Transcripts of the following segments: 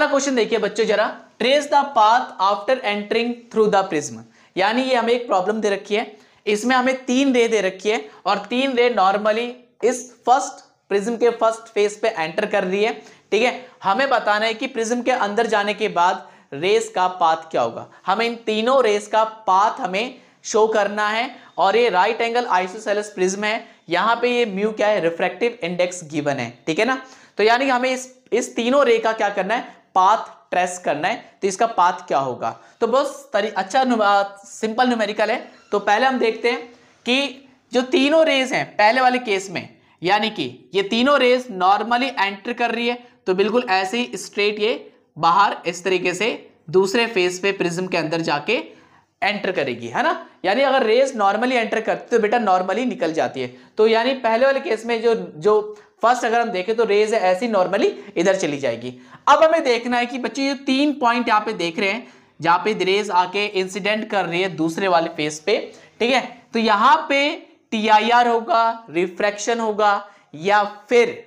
अगला क्वेश्चन देखिए बच्चों जरा trace the path after entering through the prism यानी ये हमें एक प्रॉब्लम दे रखी है इसमें हमें तीन रे दे रखी है और तीन रे नॉर्मली इस फर्स्ट प्रिज्म के फर्स्ट फेस पे एंटर कर रही है ठीक है हमें बताना है कि प्रिज्म के अंदर जाने के बाद रेस का पाथ क्या होगा हमें इन तीनों रेस का पाथ हमें शो करना है और ये राइट एंगल आइसोसेलस प्रिज्म है यहां पे ये म्यू क्या है रिफ्रेक्टिव इंडेक्स गिवन है ठीक है ना तो यानी हमें इस इस तीनों रे का क्या करना है पाथ ट्रेस करना है तो इसका पाथ क्या होगा तो बस अच्छा सिंपल न्यूमेरिकल है तो पहले हम देखते हैं कि जो तीनों रेज हैं पहले वाले केस में यानी कि ये तीनों रेज नॉर्मली एंटर कर रही है तो बिल्कुल ऐसे ही स्ट्रेट ये बाहर इस तरीके से दूसरे फेस पे प्रिज्म के अंदर जाके एंटर करेगी है ना यानी अगर रेज नॉर्मली एंटर करती तो बेटा नॉर्मली निकल जाती है तो यानी पहले वाले केस में जो जो फर्स्ट अगर हम देखें तो रेज ऐसी नॉर्मली इधर चली जाएगी अब हमें देखना है कि बच्चे ये तीन पॉइंट यहाँ पे देख रहे हैं जहां पे रेज आके इंसिडेंट कर रही है दूसरे वाले फेस पे ठीक है तो यहाँ पे टी होगा रिफ्रैक्शन होगा या फिर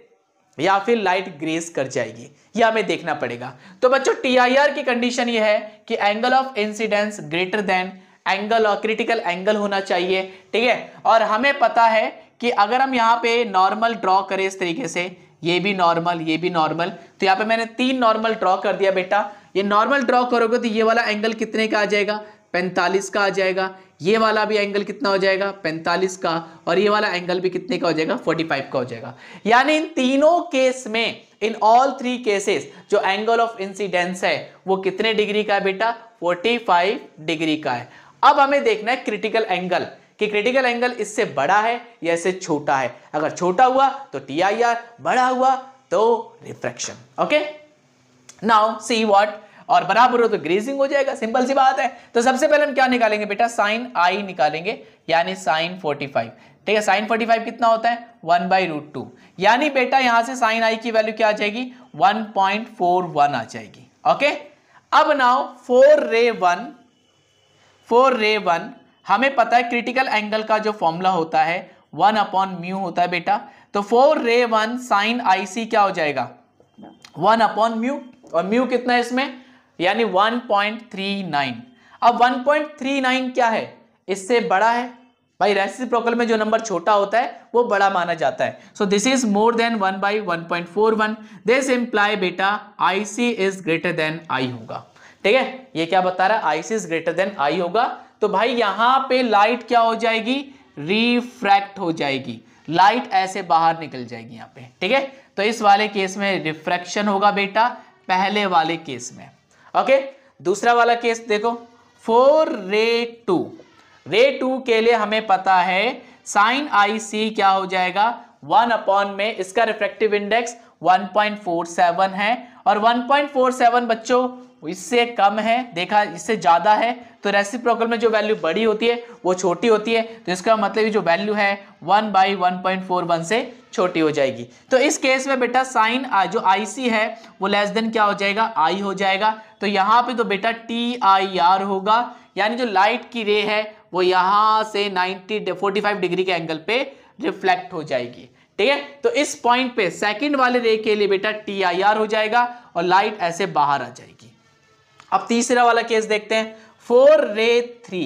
या फिर लाइट ग्रेस कर जाएगी यह हमें देखना पड़ेगा तो बच्चों टी की कंडीशन यह है कि angle of incidence greater than angle और क्रिटिकल एंगल होना चाहिए ठीक है और हमें पता है कि अगर हम यहाँ पे नॉर्मल ड्रॉ करें इस तरीके से ये भी नॉर्मल ये भी नॉर्मल तो यहाँ पे मैंने तीन नॉर्मल ड्रॉ कर दिया बेटा ये नॉर्मल ड्रॉ करोगे तो ये वाला एंगल कितने का आ जाएगा पैंतालीस का आ जाएगा ये वाला भी एंगल कितना हो जाएगा पैंतालीस का और ये वाला एंगल भी कितने का हो जाएगा फोर्टी फाइव का हो जाएगा यानी इन तीनों केस में इन ऑल थ्री केसेस जो एंगल ऑफ इंसिडेंस है वो कितने डिग्री का है बेटा 45 डिग्री का है अब हमें देखना है क्रिटिकल एंगल कि क्रिटिकल एंगल इससे बड़ा है या इससे छोटा है अगर छोटा हुआ तो टी आई आर बड़ा हुआ तो refraction okay now see what और बराबर हो तो ग्रेजिंग हो जाएगा सिंपल सी बात है तो सबसे पहले हम क्या निकालेंगे बेटा साइन आई निकालेंगे यानी साइन 45 ठीक है साइन 45 कितना होता है वन बाई रूट टू यानी बेटा यहां से साइन आई की वैल्यू क्या आ जाएगी 1.41 आ जाएगी ओके अब now for ray one for ray one हमें पता है क्रिटिकल एंगल का जो फॉर्मूला होता है वन अपॉन म्यू होता है बेटा तो फोर रे वन साइन आई क्या हो जाएगा वन अपॉन म्यू और म्यू कितना है इसमें यानी वन पॉइंट थ्री नाइन अब वन पॉइंट थ्री नाइन क्या है इससे बड़ा है भाई रेसिस प्रोकल में जो नंबर छोटा होता है वो बड़ा माना जाता है so this is more than one by one point four one this imply बेटा i is greater than i होगा ठीक है ये क्या बता रहा है i is greater than i होगा तो भाई यहां पे लाइट क्या हो जाएगी रिफ्रैक्ट हो जाएगी लाइट ऐसे बाहर निकल जाएगी यहां पे ठीक है तो इस वाले केस में रिफ्रैक्शन होगा बेटा पहले वाले केस में ओके दूसरा वाला केस देखो फोर रे टू रे टू के लिए हमें पता है साइन आई सी क्या हो जाएगा वन अपॉन में इसका रिफ्रेक्टिव इंडेक्स 1.47 है और 1.47 बच्चों इससे कम है देखा इससे ज़्यादा है तो रेसिप्रोकल में जो वैल्यू बड़ी होती है वो छोटी होती है तो इसका मतलब जो वैल्यू है one by one point four one से छोटी हो जाएगी तो इस केस में बेटा साइन जो आई सी है वो लेस देन क्या हो जाएगा आई हो जाएगा तो यहाँ पे तो बेटा टी आई आर होगा यानी जो लाइट की रे है वो यहाँ से फोर्टी फाइव डिग्री के एंगल पे रिफ्लेक्ट हो जाएगी ठीक है तो इस पॉइंट पे सेकेंड वाले रे के लिए बेटा टी आई आर हो जाएगा और लाइट ऐसे बाहर आ जाएगी अब तीसरा वाला केस देखते हैं फोर रे थ्री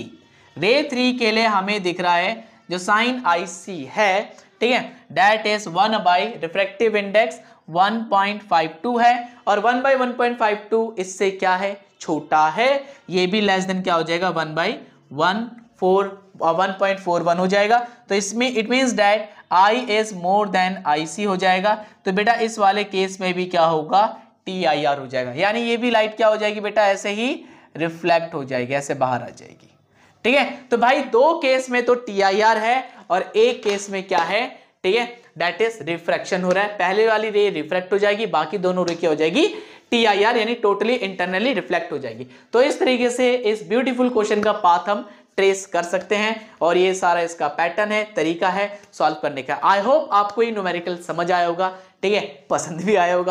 रे थ्री के लिए हमें दिख रहा है जो साइन आई सी है ठीक है that is one by refractive index 1.52 है और 1 बाई वन इससे क्या है छोटा है ये भी लेस देन क्या हो जाएगा 1 by one four one point four one हो जाएगा तो इसमें it means that i is more than i c हो जाएगा तो बेटा इस वाले केस में भी क्या होगा टी आई आर हो जाएगा यानी ये भी लाइट क्या हो जाएगी बेटा ऐसे ही रिफ्लेक्ट हो जाएगी ऐसे बाहर आ जाएगी ठीक है तो भाई दो केस में तो टी आई आर है और एक केस में क्या है ठीक है डेट इज रिफ्रैक्शन हो रहा है पहले वाली रे रिफ्लेक्ट हो जाएगी बाकी दोनों रे क्या हो जाएगी टी आई आर यानी टोटली इंटरनली रिफ्लेक्ट हो जाएगी तो इस तरीके से इस ब्यूटीफुल क्वेश्चन का पाथ हम ट्रेस कर सकते हैं और ये सारा इसका पैटर्न है तरीका है सॉल्व करने का आई होप आपको ये न्यूमेरिकल समझ आया होगा ठीक है पसंद भी आया होगा